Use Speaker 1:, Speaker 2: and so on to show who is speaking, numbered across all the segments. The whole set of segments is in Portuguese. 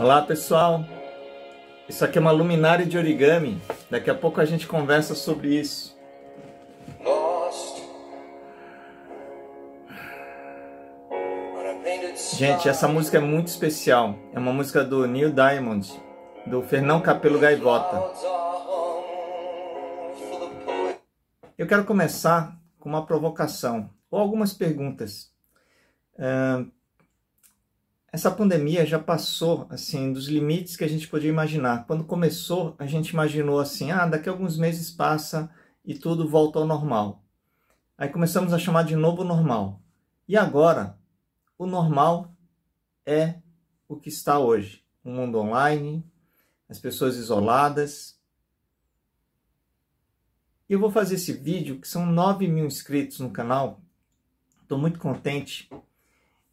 Speaker 1: Olá pessoal, isso aqui é uma luminária de origami. Daqui a pouco a gente conversa sobre isso. Gente, essa música é muito especial. É uma música do Neil Diamond, do Fernão Capelo Gaivota. Eu quero começar com uma provocação ou algumas perguntas. Uh, essa pandemia já passou assim dos limites que a gente podia imaginar. Quando começou, a gente imaginou assim: ah, daqui a alguns meses passa e tudo volta ao normal. Aí começamos a chamar de novo normal. E agora, o normal é o que está hoje: o mundo online, as pessoas isoladas. E eu vou fazer esse vídeo, que são 9 mil inscritos no canal. Estou muito contente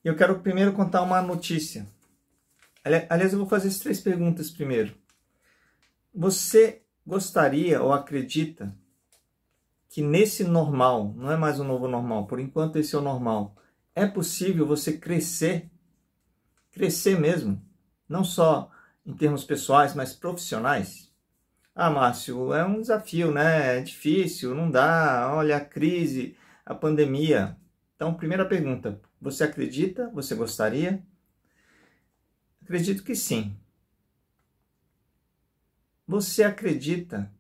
Speaker 1: eu quero primeiro contar uma notícia. Aliás, eu vou fazer as três perguntas primeiro. Você gostaria ou acredita que nesse normal, não é mais o um novo normal, por enquanto esse é o normal, é possível você crescer, crescer mesmo, não só em termos pessoais, mas profissionais? Ah, Márcio, é um desafio, né? É difícil, não dá, olha a crise, a pandemia. Então, primeira pergunta, você acredita? Você gostaria? Acredito que sim. Você acredita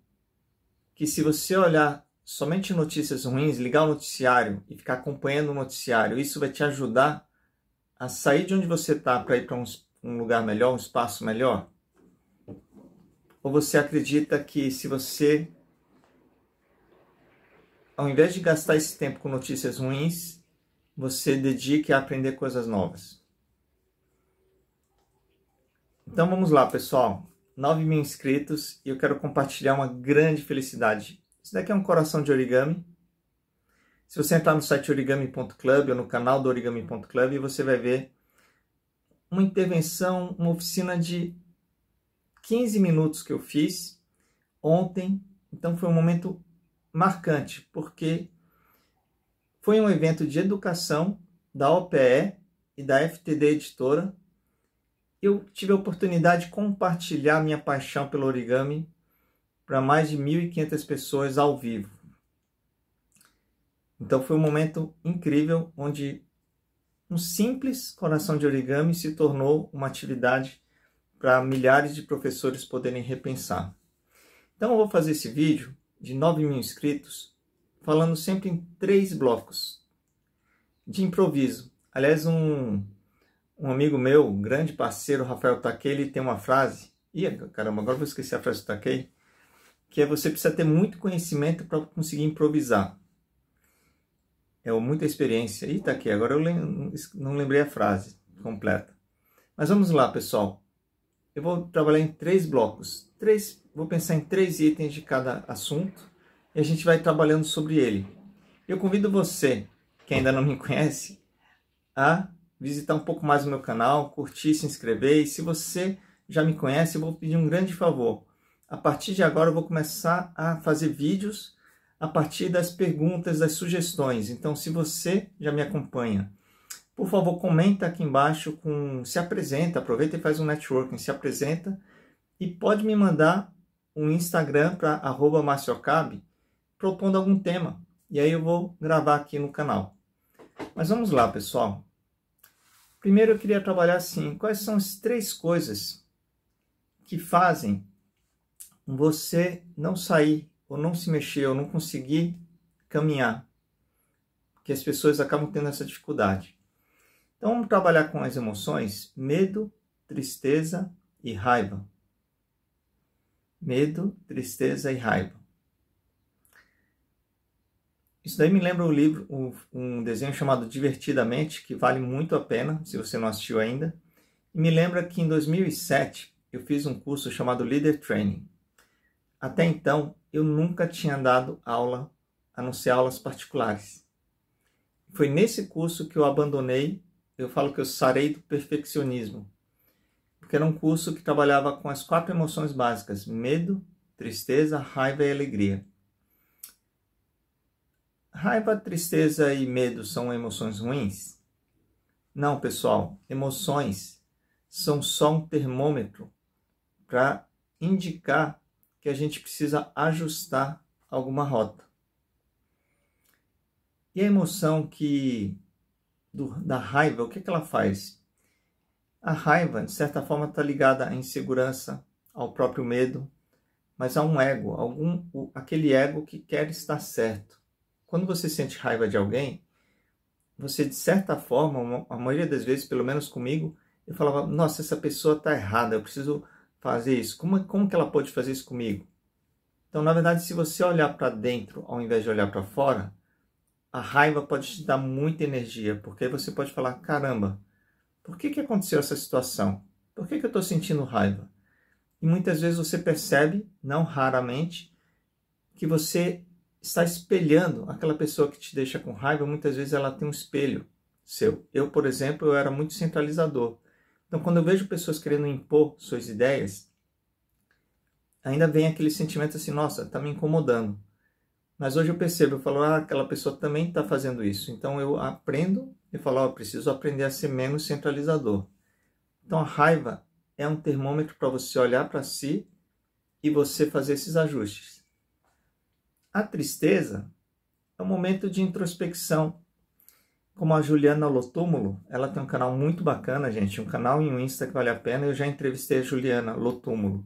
Speaker 1: que se você olhar somente notícias ruins, ligar o noticiário e ficar acompanhando o noticiário, isso vai te ajudar a sair de onde você está para ir para um, um lugar melhor, um espaço melhor? Ou você acredita que se você, ao invés de gastar esse tempo com notícias ruins, você dedique a aprender coisas novas. Então vamos lá, pessoal. 9 mil inscritos e eu quero compartilhar uma grande felicidade. Isso daqui é um coração de origami. Se você entrar no site origami.club ou no canal do origami.club, você vai ver uma intervenção, uma oficina de 15 minutos que eu fiz ontem. Então foi um momento marcante, porque foi um evento de educação da OPE e da FTD Editora. Eu tive a oportunidade de compartilhar minha paixão pelo origami para mais de 1.500 pessoas ao vivo. Então foi um momento incrível onde um simples coração de origami se tornou uma atividade para milhares de professores poderem repensar. Então eu vou fazer esse vídeo de 9 mil inscritos falando sempre em três blocos de improviso. Aliás, um, um amigo meu, um grande parceiro, Rafael Takei, tem uma frase. Ih, é, caramba, agora vou esquecer a frase do Takei. Que é você precisa ter muito conhecimento para conseguir improvisar. É muita experiência. Ih, Takei, tá agora eu lem não lembrei a frase completa. Mas vamos lá, pessoal. Eu vou trabalhar em três blocos. Três, vou pensar em três itens de cada assunto e a gente vai trabalhando sobre ele. Eu convido você, que ainda não me conhece, a visitar um pouco mais o meu canal, curtir, se inscrever. E se você já me conhece, eu vou pedir um grande favor. A partir de agora eu vou começar a fazer vídeos a partir das perguntas, das sugestões. Então, se você já me acompanha, por favor, comenta aqui embaixo com se apresenta, aproveita e faz um networking, se apresenta e pode me mandar um Instagram para @marciocab propondo algum tema. E aí eu vou gravar aqui no canal. Mas vamos lá, pessoal. Primeiro eu queria trabalhar assim, quais são as três coisas que fazem você não sair, ou não se mexer, ou não conseguir caminhar. Que as pessoas acabam tendo essa dificuldade. Então vamos trabalhar com as emoções, medo, tristeza e raiva. Medo, tristeza e raiva. Isso daí me lembra um livro, um, desenho chamado Divertidamente, que vale muito a pena, se você não assistiu ainda. E me lembra que em 2007 eu fiz um curso chamado Leader Training. Até então, eu nunca tinha dado aula, a não ser aulas particulares. Foi nesse curso que eu abandonei, eu falo que eu sarei do perfeccionismo, porque era um curso que trabalhava com as quatro emoções básicas: medo, tristeza, raiva e alegria. Raiva, tristeza e medo são emoções ruins? Não, pessoal, emoções são só um termômetro para indicar que a gente precisa ajustar alguma rota. E a emoção que do, da raiva, o que, é que ela faz? A raiva, de certa forma, está ligada à insegurança, ao próprio medo, mas a um ego, algum, aquele ego que quer estar certo quando você sente raiva de alguém, você de certa forma, a maioria das vezes, pelo menos comigo, eu falava: nossa, essa pessoa está errada, eu preciso fazer isso. Como, é, como que ela pode fazer isso comigo? Então, na verdade, se você olhar para dentro ao invés de olhar para fora, a raiva pode te dar muita energia, porque aí você pode falar: caramba, por que, que aconteceu essa situação? Por que, que eu estou sentindo raiva? E muitas vezes você percebe, não raramente, que você está espelhando aquela pessoa que te deixa com raiva, muitas vezes ela tem um espelho seu. Eu, por exemplo, eu era muito centralizador. Então, quando eu vejo pessoas querendo impor suas ideias, ainda vem aquele sentimento assim, nossa, está me incomodando. Mas hoje eu percebo, eu falo, ah, aquela pessoa também está fazendo isso. Então eu aprendo e falo, oh, preciso aprender a ser menos centralizador. Então a raiva é um termômetro para você olhar para si e você fazer esses ajustes. A tristeza é um momento de introspecção. Como a Juliana Lotúmulo, ela tem um canal muito bacana, gente, um canal e um Insta que vale a pena. Eu já entrevistei a Juliana Lotúmulo.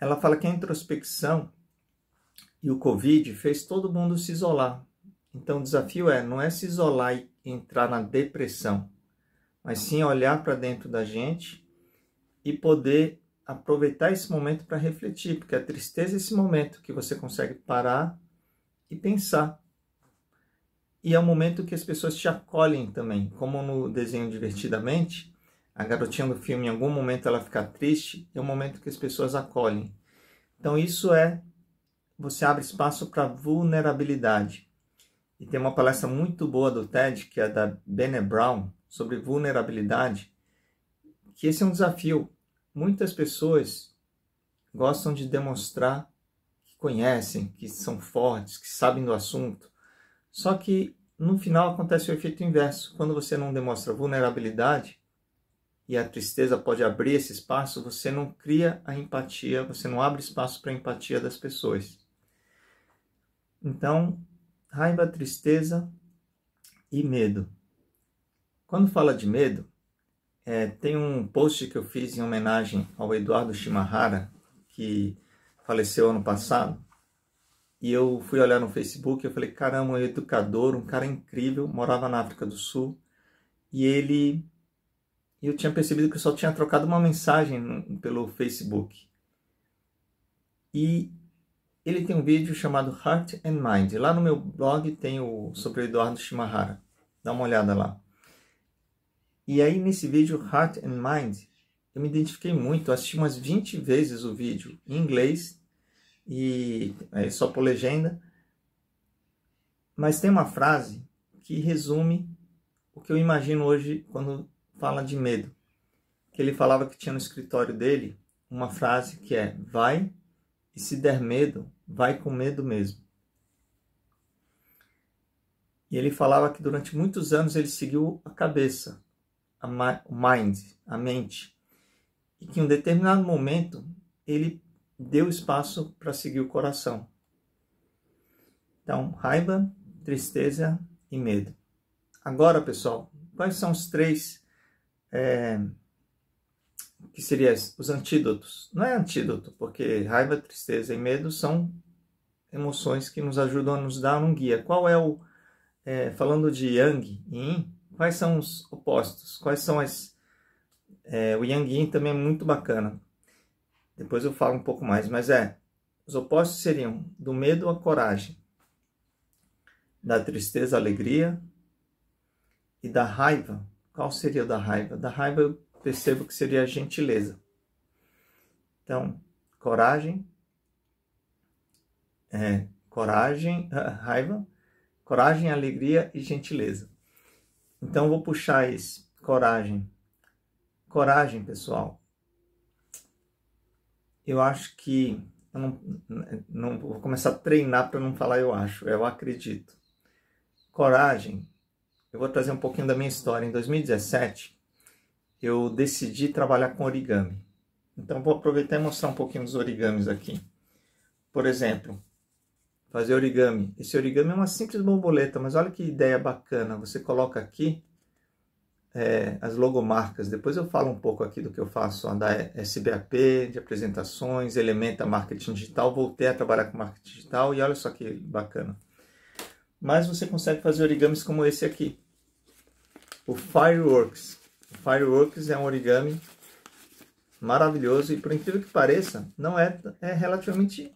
Speaker 1: Ela fala que a introspecção e o Covid fez todo mundo se isolar. Então o desafio é não é se isolar e entrar na depressão, mas sim olhar para dentro da gente e poder aproveitar esse momento para refletir, porque a tristeza é esse momento que você consegue parar e pensar. E é o momento que as pessoas te acolhem também, como no desenho Divertidamente, a garotinha do filme, em algum momento ela fica triste, é o momento que as pessoas acolhem. Então isso é, você abre espaço para vulnerabilidade. E tem uma palestra muito boa do TED, que é da Bene Brown, sobre vulnerabilidade, que esse é um desafio. Muitas pessoas gostam de demonstrar conhecem, que são fortes, que sabem do assunto. Só que no final acontece o efeito inverso. Quando você não demonstra vulnerabilidade e a tristeza pode abrir esse espaço, você não cria a empatia, você não abre espaço para a empatia das pessoas. Então, raiva, tristeza e medo. Quando fala de medo, é, tem um post que eu fiz em homenagem ao Eduardo Shimahara, que faleceu ano passado, e eu fui olhar no Facebook, eu falei, caramba, um educador, um cara incrível, morava na África do Sul, e ele... eu tinha percebido que eu só tinha trocado uma mensagem pelo Facebook. E ele tem um vídeo chamado Heart and Mind. Lá no meu blog tem o sobre o Eduardo Shimahara. Dá uma olhada lá. E aí nesse vídeo Heart and Mind, eu me identifiquei muito, eu assisti umas 20 vezes o vídeo em inglês e é, só por legenda. Mas tem uma frase que resume o que eu imagino hoje quando fala de medo. Que ele falava que tinha no escritório dele uma frase que é: vai e se der medo, vai com medo mesmo. E ele falava que durante muitos anos ele seguiu a cabeça, a mind, a mente. E que em um determinado momento ele deu espaço para seguir o coração. Então, raiva, tristeza e medo. Agora, pessoal, quais são os três é, que seriam os antídotos? Não é antídoto, porque raiva, tristeza e medo são emoções que nos ajudam a nos dar um guia. Qual é o, é, falando de Yang e Yin, quais são os opostos? Quais são as. É, o Yang Yin também é muito bacana. Depois eu falo um pouco mais, mas é. Os opostos seriam do medo à coragem, da tristeza à alegria e da raiva. Qual seria o da raiva? Da raiva eu percebo que seria a gentileza. Então, coragem, é, coragem, raiva, coragem, alegria e gentileza. Então, vou puxar esse, coragem. Coragem, pessoal, eu acho que. Eu não, não vou começar a treinar para não falar eu acho, eu acredito. Coragem. Eu vou trazer um pouquinho da minha história. Em 2017, eu decidi trabalhar com origami. Então vou aproveitar e mostrar um pouquinho dos origamis aqui. Por exemplo, fazer origami. Esse origami é uma simples borboleta, mas olha que ideia bacana. Você coloca aqui é, as logomarcas. Depois eu falo um pouco aqui do que eu faço da SBAP, de apresentações, Elementa Marketing Digital. Voltei a trabalhar com marketing digital e olha só que bacana. Mas você consegue fazer origamis como esse aqui. O Fireworks. O Fireworks é um origami maravilhoso e por incrível que pareça, não é, é relativamente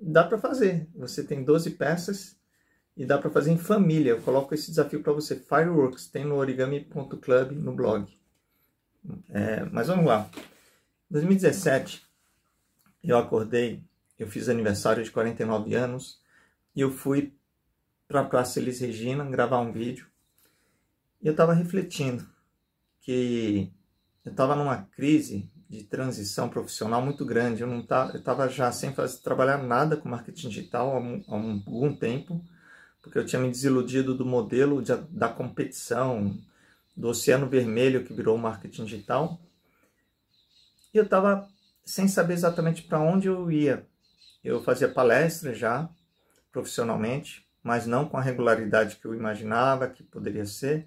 Speaker 1: dá para fazer. Você tem 12 peças e dá para fazer em família. Eu coloco esse desafio para você. Fireworks tem no origami.club no blog. É, mas vamos lá. 2017 eu acordei, eu fiz aniversário de 49 anos e eu fui para a Praça Elis Regina gravar um vídeo. E eu estava refletindo que eu estava numa crise de transição profissional muito grande. Eu não estava já sem fazer, trabalhar nada com marketing digital há, há algum tempo porque eu tinha me desiludido do modelo de, da competição, do oceano vermelho que virou o marketing digital. E eu estava sem saber exatamente para onde eu ia. Eu fazia palestras já, profissionalmente, mas não com a regularidade que eu imaginava que poderia ser.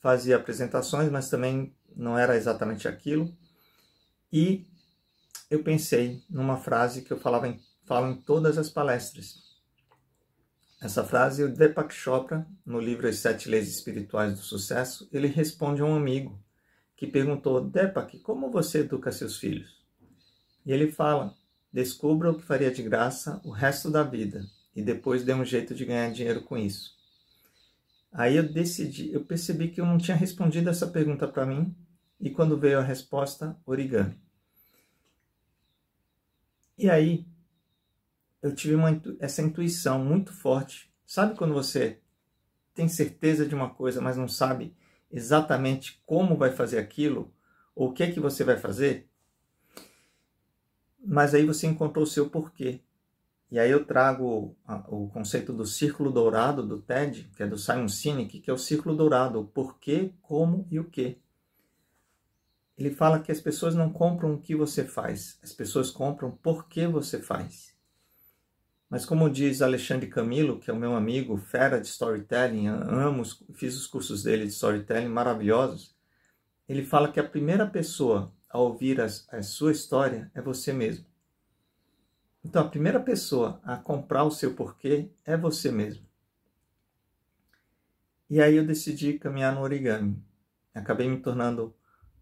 Speaker 1: Fazia apresentações, mas também não era exatamente aquilo. E eu pensei numa frase que eu falava em, falo em todas as palestras, essa frase o Deepak Chopra, no livro As Sete Leis Espirituais do Sucesso, ele responde a um amigo que perguntou: Deepak, como você educa seus filhos? E ele fala: descubra o que faria de graça o resto da vida e depois dê um jeito de ganhar dinheiro com isso. Aí eu decidi, eu percebi que eu não tinha respondido essa pergunta para mim e quando veio a resposta, origami. E aí eu tive uma, essa intuição muito forte. Sabe quando você tem certeza de uma coisa, mas não sabe exatamente como vai fazer aquilo ou o que é que você vai fazer? Mas aí você encontrou o seu porquê. E aí eu trago o conceito do círculo dourado do TED, que é do Simon Sinek, que é o círculo dourado, o porquê, como e o que. Ele fala que as pessoas não compram o que você faz, as pessoas compram por que você faz. Mas como diz Alexandre Camilo, que é o meu amigo, fera de storytelling, amo, fiz os cursos dele de storytelling maravilhosos, ele fala que a primeira pessoa a ouvir as, a sua história é você mesmo. Então a primeira pessoa a comprar o seu porquê é você mesmo. E aí eu decidi caminhar no origami. Acabei me tornando,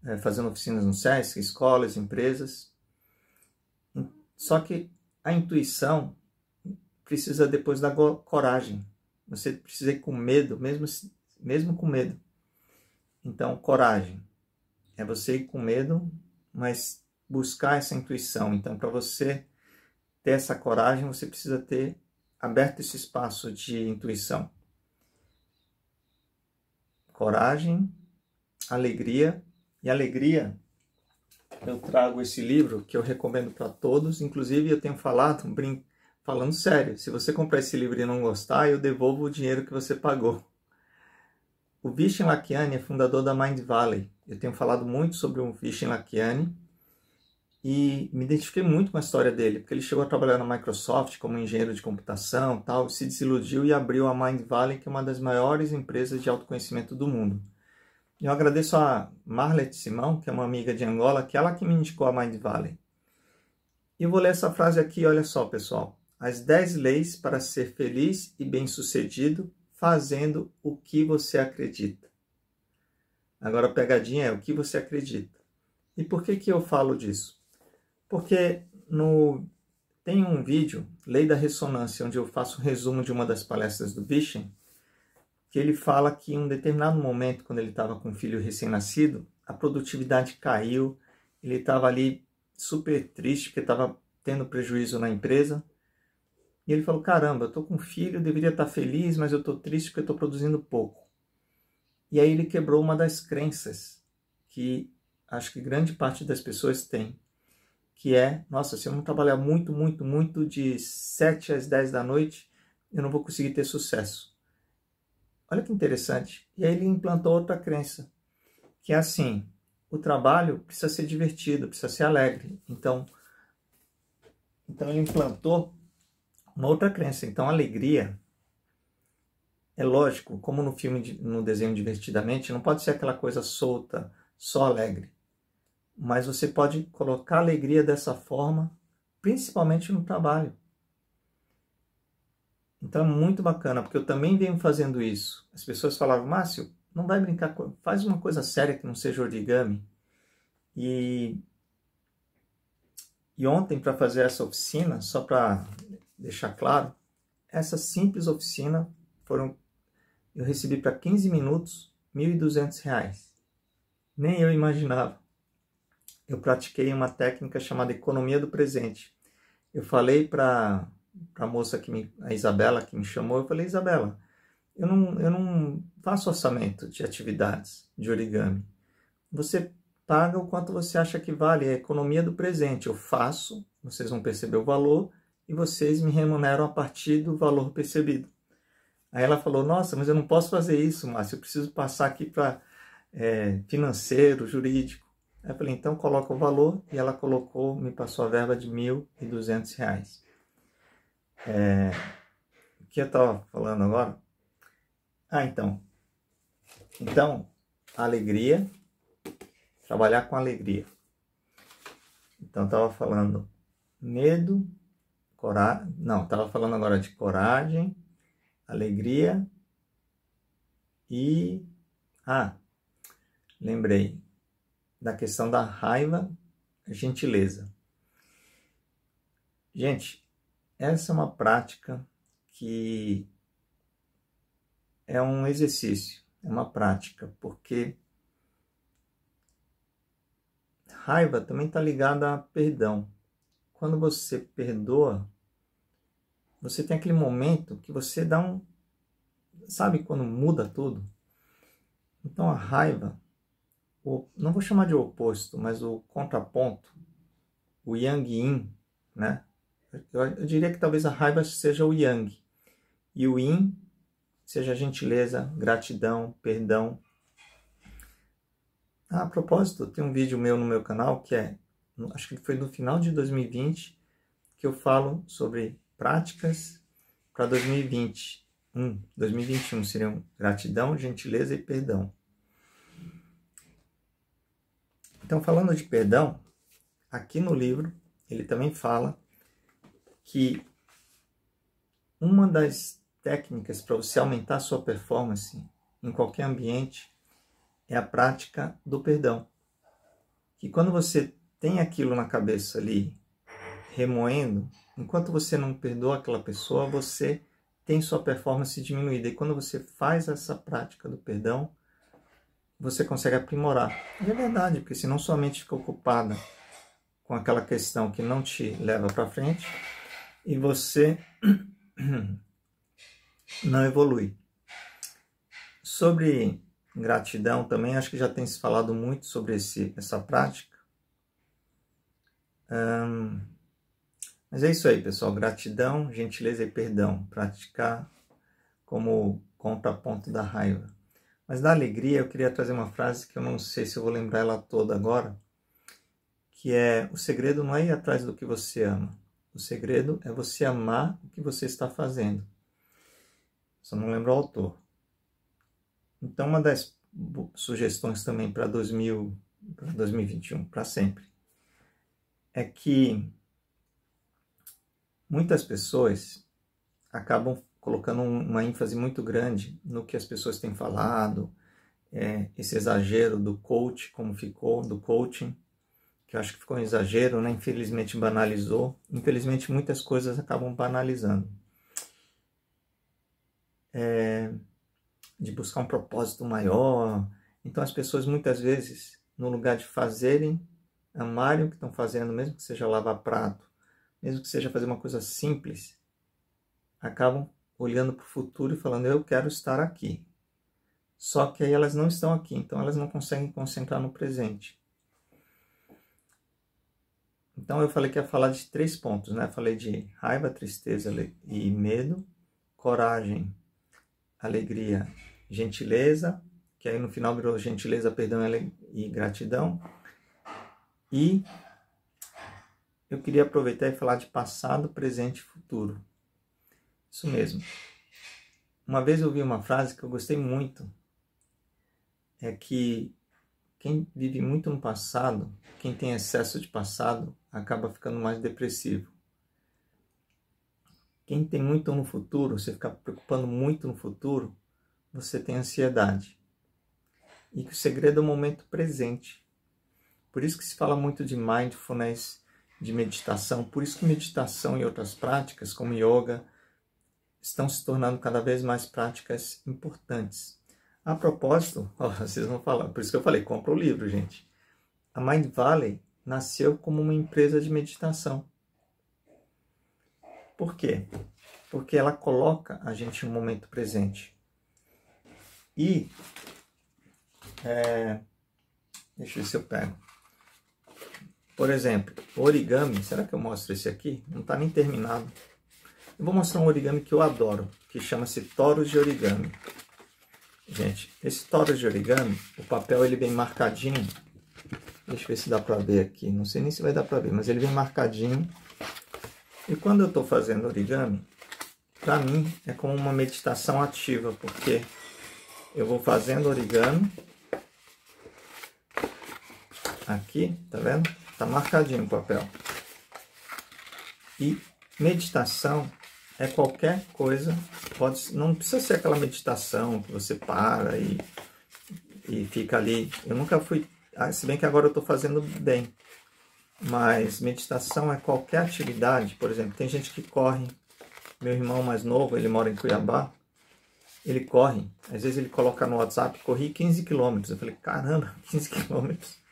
Speaker 1: é, fazendo oficinas no SESC, escolas, empresas. Só que a intuição precisa depois da coragem. Você precisa ir com medo, mesmo, mesmo com medo. Então, coragem. É você ir com medo, mas buscar essa intuição. Então, para você ter essa coragem, você precisa ter aberto esse espaço de intuição. Coragem, alegria. E alegria, eu trago esse livro que eu recomendo para todos. Inclusive, eu tenho falado, brinco Falando sério, se você comprar esse livro e não gostar, eu devolvo o dinheiro que você pagou. O Vishen Lakiani é fundador da Mind Valley. Eu tenho falado muito sobre o Vishen Lakiani e me identifiquei muito com a história dele, porque ele chegou a trabalhar na Microsoft como engenheiro de computação, tal, se desiludiu e abriu a Mind Valley, que é uma das maiores empresas de autoconhecimento do mundo. Eu agradeço a Marlet Simão, que é uma amiga de Angola, que é ela que me indicou a Mind Valley. E eu vou ler essa frase aqui, olha só, pessoal. As 10 leis para ser feliz e bem-sucedido fazendo o que você acredita. Agora a pegadinha é o que você acredita. E por que, que eu falo disso? Porque no tem um vídeo, Lei da Ressonância, onde eu faço um resumo de uma das palestras do Vishen, que ele fala que em um determinado momento, quando ele estava com um filho recém-nascido, a produtividade caiu, ele estava ali super triste porque estava tendo prejuízo na empresa, e ele falou: caramba, eu tô com um filho, deveria estar tá feliz, mas eu tô triste porque eu tô produzindo pouco. E aí ele quebrou uma das crenças que acho que grande parte das pessoas tem, que é, nossa, se eu não trabalhar muito, muito, muito de 7 às 10 da noite, eu não vou conseguir ter sucesso. Olha que interessante. E aí ele implantou outra crença, que é assim, o trabalho precisa ser divertido, precisa ser alegre. Então, então ele implantou uma outra crença. Então, alegria é lógico, como no filme, no desenho Divertidamente, não pode ser aquela coisa solta, só alegre. Mas você pode colocar alegria dessa forma, principalmente no trabalho. Então é muito bacana, porque eu também venho fazendo isso. As pessoas falavam, Márcio, não vai brincar, com... faz uma coisa séria que não seja origami. E, e ontem, para fazer essa oficina, só para deixar claro, essa simples oficina foram eu recebi para 15 minutos R$ 1.200. Nem eu imaginava. Eu pratiquei uma técnica chamada economia do presente. Eu falei para a moça que me, a Isabela que me chamou, eu falei, Isabela, eu não, eu não faço orçamento de atividades de origami. Você paga o quanto você acha que vale, é a economia do presente. Eu faço, vocês vão perceber o valor, e vocês me remuneram a partir do valor percebido. Aí ela falou: Nossa, mas eu não posso fazer isso, Márcio, eu preciso passar aqui para é, financeiro, jurídico. Aí eu falei: Então coloca o valor, e ela colocou, me passou a verba de R$ 1.200. É, o que eu estava falando agora? Ah, então. Então, alegria, trabalhar com alegria. Então, estava falando medo, não, estava falando agora de coragem, alegria e. Ah, lembrei da questão da raiva, gentileza. Gente, essa é uma prática que é um exercício, é uma prática, porque raiva também está ligada a perdão. Quando você perdoa, você tem aquele momento que você dá um. Sabe quando muda tudo? Então a raiva, o, não vou chamar de oposto, mas o contraponto, o yang yin, né? Eu, eu diria que talvez a raiva seja o yang e o yin seja gentileza, gratidão, perdão. Ah, a propósito, tem um vídeo meu no meu canal que é, acho que foi no final de 2020, que eu falo sobre práticas para 2020. 2021 seriam gratidão, gentileza e perdão. Então, falando de perdão, aqui no livro ele também fala que uma das técnicas para você aumentar sua performance em qualquer ambiente é a prática do perdão. Que quando você tem aquilo na cabeça ali, remoendo, enquanto você não perdoa aquela pessoa, você tem sua performance diminuída. E quando você faz essa prática do perdão, você consegue aprimorar. E é verdade, porque se não somente fica ocupada com aquela questão que não te leva para frente e você não evolui. Sobre gratidão também, acho que já tem se falado muito sobre esse, essa prática. Um, mas é isso aí, pessoal. Gratidão, gentileza e perdão. Praticar como contraponto da raiva. Mas da alegria, eu queria trazer uma frase que eu não sei se eu vou lembrar ela toda agora, que é: o segredo não é ir atrás do que você ama. O segredo é você amar o que você está fazendo. Só não lembro o autor. Então, uma das sugestões também para 2021, para sempre, é que Muitas pessoas acabam colocando uma ênfase muito grande no que as pessoas têm falado, é, esse exagero do coach, como ficou, do coaching, que eu acho que ficou um exagero, né? infelizmente banalizou. Infelizmente, muitas coisas acabam banalizando. É, de buscar um propósito maior. Então, as pessoas muitas vezes, no lugar de fazerem, amarem o que estão fazendo, mesmo que seja lavar prato, mesmo que seja fazer uma coisa simples, acabam olhando para o futuro e falando: Eu quero estar aqui. Só que aí elas não estão aqui, então elas não conseguem concentrar no presente. Então eu falei que ia falar de três pontos, né? Falei de raiva, tristeza e medo, coragem, alegria, gentileza, que aí no final virou gentileza, perdão e gratidão, e eu queria aproveitar e falar de passado, presente e futuro. Isso mesmo. Uma vez eu ouvi uma frase que eu gostei muito. É que quem vive muito no passado, quem tem excesso de passado, acaba ficando mais depressivo. Quem tem muito no futuro, você fica preocupando muito no futuro, você tem ansiedade. E que o segredo é o momento presente. Por isso que se fala muito de mindfulness, de meditação. Por isso que meditação e outras práticas, como yoga, estão se tornando cada vez mais práticas importantes. A propósito, ó, vocês vão falar, por isso que eu falei, compra o livro, gente. A Mind Valley nasceu como uma empresa de meditação. Por quê? Porque ela coloca a gente no momento presente. E. É, deixa eu ver se eu pego. Por exemplo, origami. Será que eu mostro esse aqui? Não está nem terminado. Eu vou mostrar um origami que eu adoro, que chama-se Toros de Origami. Gente, esse Toros de Origami, o papel ele vem marcadinho. Deixa eu ver se dá para ver aqui. Não sei nem se vai dar para ver, mas ele vem marcadinho. E quando eu estou fazendo origami, para mim é como uma meditação ativa, porque eu vou fazendo origami aqui, tá vendo? Está marcadinho o papel. E meditação é qualquer coisa. Pode, não precisa ser aquela meditação que você para e, e fica ali. Eu nunca fui. Ah, se bem que agora eu estou fazendo bem. Mas meditação é qualquer atividade. Por exemplo, tem gente que corre. Meu irmão mais novo, ele mora em Cuiabá. Ele corre. Às vezes ele coloca no WhatsApp, corri 15 quilômetros. Eu falei, caramba, 15 quilômetros.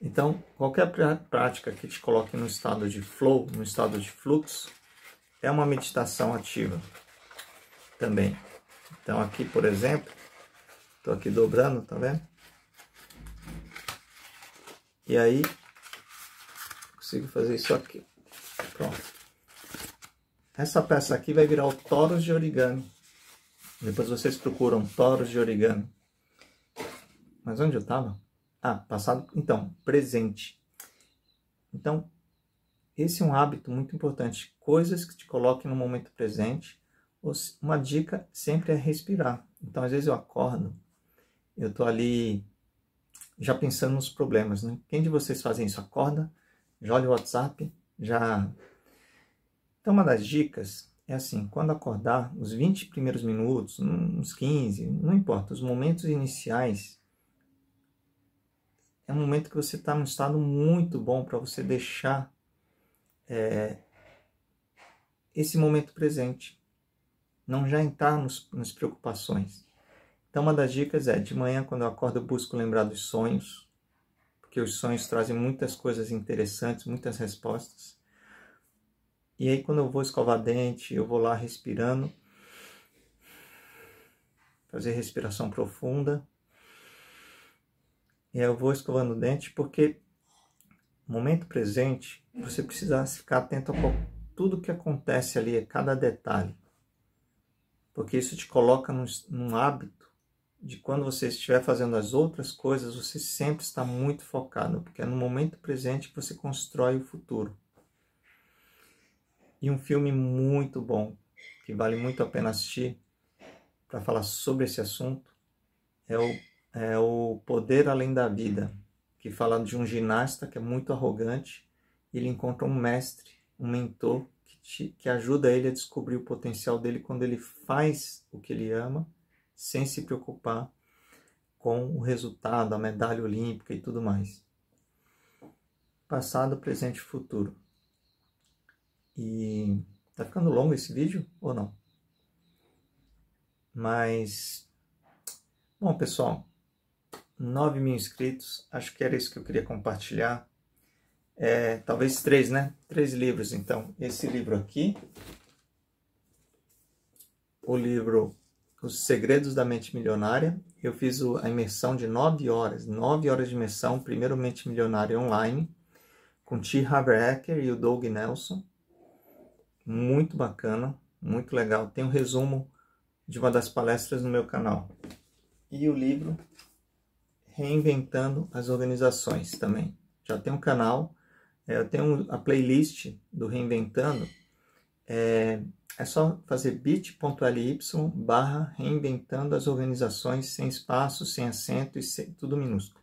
Speaker 1: Então, qualquer prática que te coloque no estado de flow, no estado de fluxo, é uma meditação ativa também. Então, aqui, por exemplo, estou aqui dobrando, tá vendo? E aí, consigo fazer isso aqui. Pronto. Essa peça aqui vai virar o toros de origami. Depois vocês procuram toros de origami. Mas onde eu estava? Ah, passado, então, presente. Então, esse é um hábito muito importante. Coisas que te coloquem no momento presente. Uma dica sempre é respirar. Então, às vezes eu acordo, eu estou ali já pensando nos problemas, né? Quem de vocês fazem isso? Acorda, já olha o WhatsApp, já. Então, uma das dicas é assim: quando acordar, os 20 primeiros minutos, uns 15, não importa, os momentos iniciais é um momento que você está num estado muito bom para você deixar é, esse momento presente. Não já entrar nos, nas preocupações. Então, uma das dicas é: de manhã, quando eu acordo, eu busco lembrar dos sonhos, porque os sonhos trazem muitas coisas interessantes, muitas respostas. E aí, quando eu vou escovar dente, eu vou lá respirando, fazer respiração profunda e eu vou escovando o dente porque momento presente, você precisa ficar atento a tudo que acontece ali, a cada detalhe. Porque isso te coloca num, num hábito de quando você estiver fazendo as outras coisas, você sempre está muito focado, porque é no momento presente que você constrói o futuro. E um filme muito bom, que vale muito a pena assistir, para falar sobre esse assunto, é o é o Poder Além da Vida, uhum. que fala de um ginasta que é muito arrogante. Ele encontra um mestre, um mentor, que, te, que ajuda ele a descobrir o potencial dele quando ele faz o que ele ama, sem se preocupar com o resultado, a medalha olímpica e tudo mais. Passado, presente e futuro. E tá ficando longo esse vídeo ou não? Mas bom, pessoal, 9 mil inscritos. Acho que era isso que eu queria compartilhar. É, talvez três, né? Três livros, então. Esse livro aqui, o livro Os Segredos da Mente Milionária. Eu fiz a imersão de nove horas, nove horas de imersão, primeiro Mente Milionária online, com T. Harvey e o Doug Nelson. Muito bacana, muito legal. Tem um resumo de uma das palestras no meu canal. E o livro reinventando as organizações também. Já tem um canal, é, eu tenho a playlist do Reinventando. É, é só fazer bit.ly barra reinventando as organizações sem espaço, sem acento e sem, tudo minúsculo.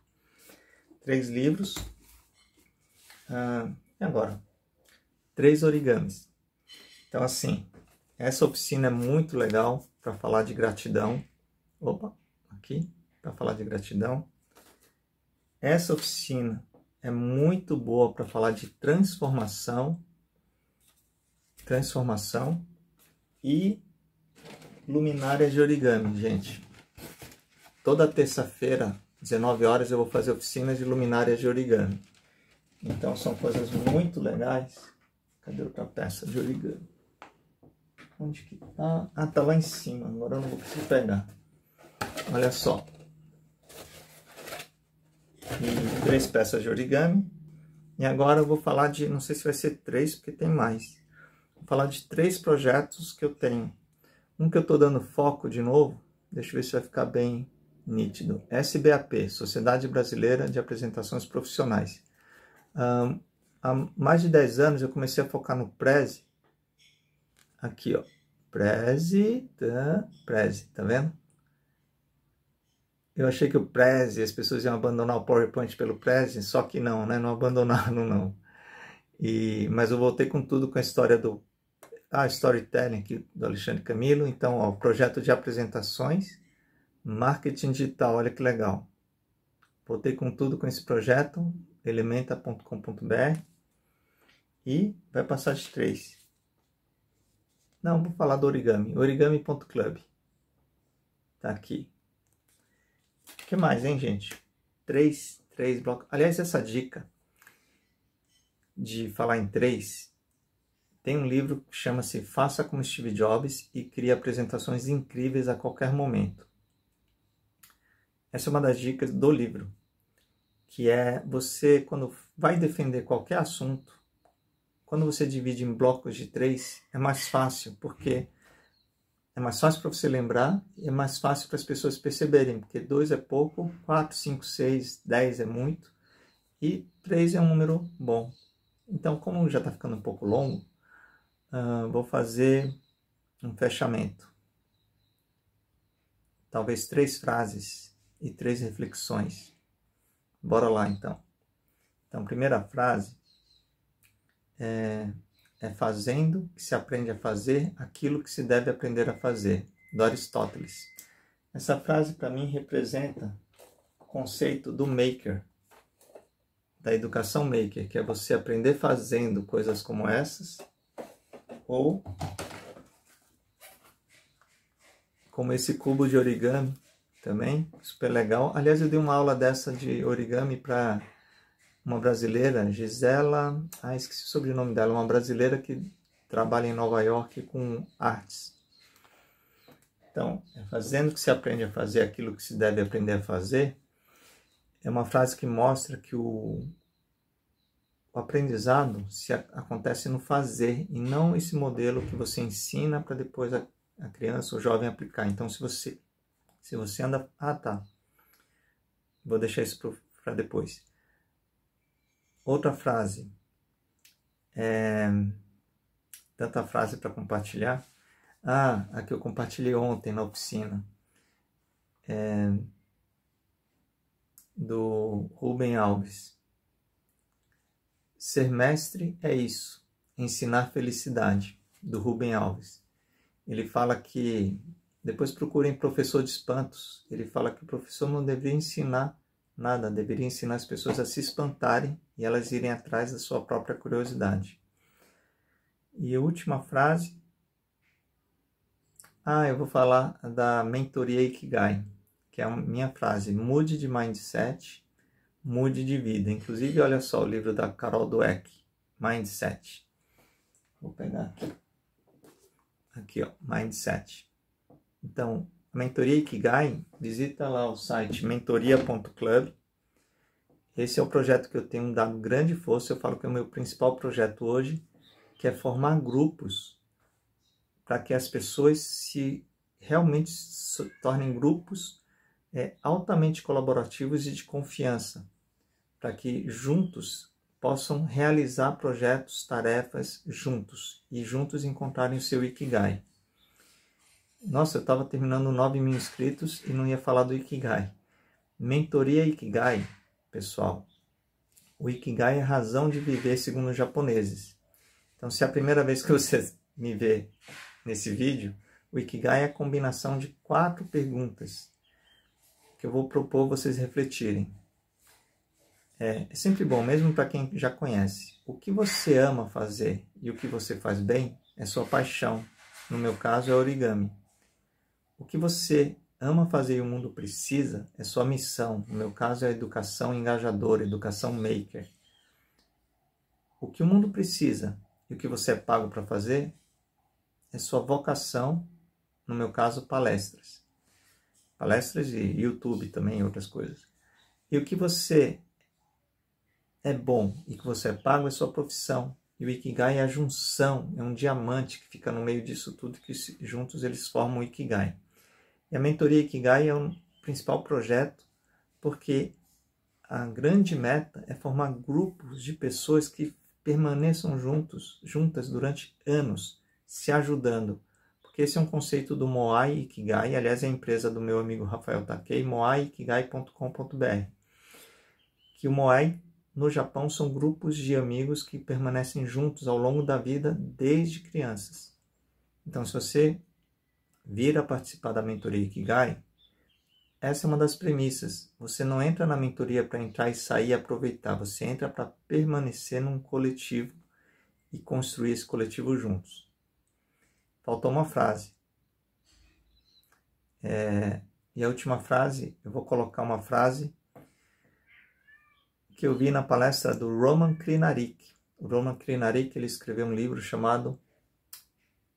Speaker 1: Três livros. Ah, e agora? Três origamis. Então, assim, essa oficina é muito legal para falar de gratidão. Opa, aqui, para falar de gratidão. Essa oficina é muito boa para falar de transformação, transformação e luminárias de origami, gente. Toda terça-feira, 19 horas, eu vou fazer oficinas de luminárias de origami. Então são coisas muito legais. Cadê outra peça de origami? Onde que tá? Ah, tá lá em cima. Agora eu não vou conseguir pegar. Olha só e três peças de origami. E agora eu vou falar de, não sei se vai ser três, porque tem mais. Vou falar de três projetos que eu tenho. Um que eu estou dando foco de novo, deixa eu ver se vai ficar bem nítido. SBAP, Sociedade Brasileira de Apresentações Profissionais. Um, há mais de 10 anos eu comecei a focar no Prezi. Aqui, ó. Prezi, tá, Prezi, tá vendo? Eu achei que o Prezi, as pessoas iam abandonar o PowerPoint pelo Prezi, só que não, né? Não abandonaram, não. E, mas eu voltei com tudo com a história do ah, storytelling aqui do Alexandre Camilo. Então, ó, projeto de apresentações, marketing digital, olha que legal. Voltei com tudo com esse projeto, elementa.com.br e vai passar de três. Não, vou falar do origami, origami.club. Tá aqui que mais, hein, gente? Três, três blocos. Aliás, essa dica de falar em três, tem um livro que chama-se Faça como Steve Jobs e cria apresentações incríveis a qualquer momento. Essa é uma das dicas do livro, que é você, quando vai defender qualquer assunto, quando você divide em blocos de três, é mais fácil, porque é mais fácil para você lembrar e é mais fácil para as pessoas perceberem, porque 2 é pouco, 4, 5, 6, 10 é muito e 3 é um número bom. Então, como já está ficando um pouco longo, uh, vou fazer um fechamento. Talvez três frases e três reflexões. Bora lá, então. Então, primeira frase é é fazendo que se aprende a fazer aquilo que se deve aprender a fazer. Do Aristóteles. Essa frase para mim representa o conceito do maker, da educação maker, que é você aprender fazendo coisas como essas ou como esse cubo de origami também, super legal. Aliás, eu dei uma aula dessa de origami para uma brasileira, Gisela, ah, esqueci o sobrenome dela, uma brasileira que trabalha em Nova York com artes. Então, é fazendo o que se aprende a fazer aquilo que se deve aprender a fazer, é uma frase que mostra que o, o aprendizado se a, acontece no fazer e não esse modelo que você ensina para depois a, a criança ou jovem aplicar. Então, se você se você anda, ah tá, vou deixar isso para depois. Outra frase. É, tanta frase para compartilhar. Ah, a que eu compartilhei ontem na oficina. É, do Rubem Alves. Ser mestre é isso, ensinar felicidade, do Rubem Alves. Ele fala que, depois procurem professor de espantos, ele fala que o professor não deveria ensinar Nada deveria ensinar as pessoas a se espantarem e elas irem atrás da sua própria curiosidade. E a última frase. Ah, eu vou falar da mentoria Ikigai, que é a minha frase: mude de mindset, mude de vida. Inclusive, olha só o livro da Carol Dweck, Mindset. Vou pegar aqui. Aqui, ó, Mindset. Então, Mentoria Ikigai, visita lá o site mentoria.club. Esse é o projeto que eu tenho dado grande força. Eu falo que é o meu principal projeto hoje, que é formar grupos para que as pessoas se realmente se tornem grupos é, altamente colaborativos e de confiança, para que juntos possam realizar projetos, tarefas juntos e juntos encontrarem o seu Ikigai. Nossa, eu estava terminando 9 mil inscritos e não ia falar do Ikigai. Mentoria Ikigai, pessoal. O Ikigai é a razão de viver segundo os japoneses. Então, se é a primeira vez que você me vê nesse vídeo, o Ikigai é a combinação de quatro perguntas que eu vou propor vocês refletirem. É, é sempre bom, mesmo para quem já conhece. O que você ama fazer e o que você faz bem é sua paixão. No meu caso, é origami. O que você ama fazer e o mundo precisa é sua missão. No meu caso, é a educação engajadora, educação maker. O que o mundo precisa e o que você é pago para fazer é sua vocação, no meu caso, palestras. Palestras e YouTube também, outras coisas. E o que você é bom e que você é pago é sua profissão. E o Ikigai é a junção, é um diamante que fica no meio disso tudo, que juntos eles formam o Ikigai. E a mentoria Ikigai é um principal projeto porque a grande meta é formar grupos de pessoas que permaneçam juntos, juntas durante anos, se ajudando. Porque esse é um conceito do Moai Ikigai, aliás é a empresa do meu amigo Rafael Takei, moaikigai.com.br. Que o Moai no Japão são grupos de amigos que permanecem juntos ao longo da vida desde crianças. Então se você vir a participar da mentoria Ikigai, essa é uma das premissas. Você não entra na mentoria para entrar e sair e aproveitar, você entra para permanecer num coletivo e construir esse coletivo juntos. Faltou uma frase. É, e a última frase, eu vou colocar uma frase que eu vi na palestra do Roman Krinarik. O Roman Krinarik ele escreveu um livro chamado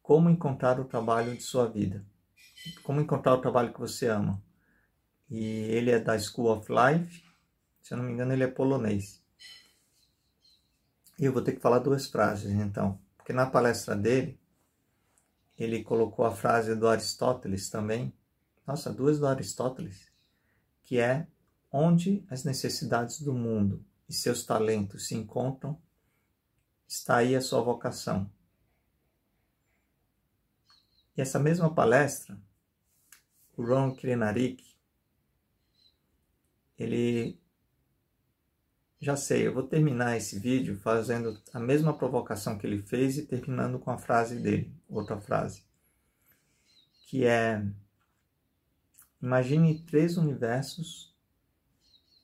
Speaker 1: como encontrar o trabalho de sua vida, como encontrar o trabalho que você ama. E ele é da School of Life, se eu não me engano, ele é polonês. E eu vou ter que falar duas frases então, porque na palestra dele, ele colocou a frase do Aristóteles também, nossa, duas do Aristóteles, que é onde as necessidades do mundo e seus talentos se encontram, está aí a sua vocação. E essa mesma palestra, o Ron Krenarik, ele... Já sei, eu vou terminar esse vídeo fazendo a mesma provocação que ele fez e terminando com a frase dele, outra frase, que é... Imagine três universos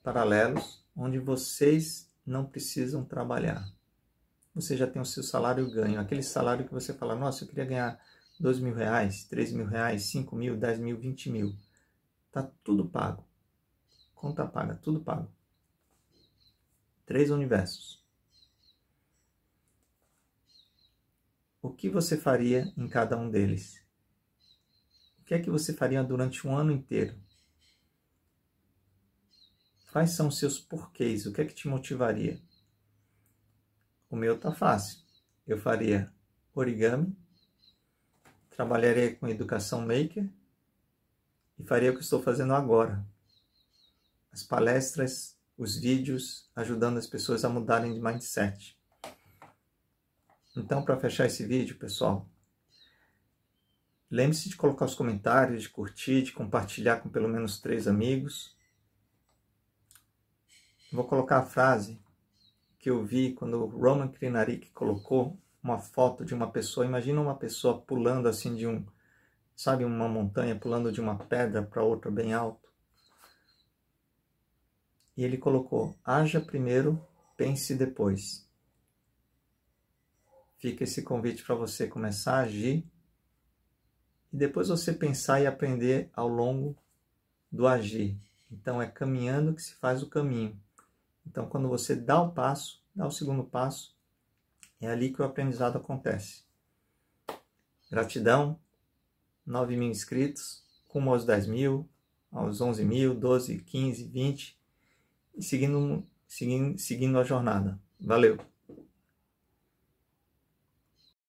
Speaker 1: paralelos onde vocês não precisam trabalhar. Você já tem o seu salário ganho, aquele salário que você fala, nossa, eu queria ganhar dois mil reais, três mil reais, cinco mil, dez mil, vinte mil. Tá tudo pago. Conta paga, tudo pago. Três universos. O que você faria em cada um deles? O que é que você faria durante um ano inteiro? Quais são os seus porquês? O que é que te motivaria? O meu tá fácil. Eu faria origami, trabalharei com educação maker e faria o que estou fazendo agora. As palestras, os vídeos, ajudando as pessoas a mudarem de mindset. Então, para fechar esse vídeo, pessoal, lembre-se de colocar os comentários, de curtir, de compartilhar com pelo menos três amigos. Vou colocar a frase que eu vi quando o Roman Krinarik colocou uma foto de uma pessoa, imagina uma pessoa pulando assim de um, sabe, uma montanha, pulando de uma pedra para outra bem alto. E ele colocou: haja primeiro, pense depois. Fica esse convite para você começar a agir e depois você pensar e aprender ao longo do agir. Então é caminhando que se faz o caminho. Então quando você dá o passo, dá o segundo passo, é ali que o aprendizado acontece. Gratidão, 9 mil inscritos, como aos 10 mil, aos 11 mil, 12, 15, 20, e seguindo, seguindo, seguindo a jornada. Valeu!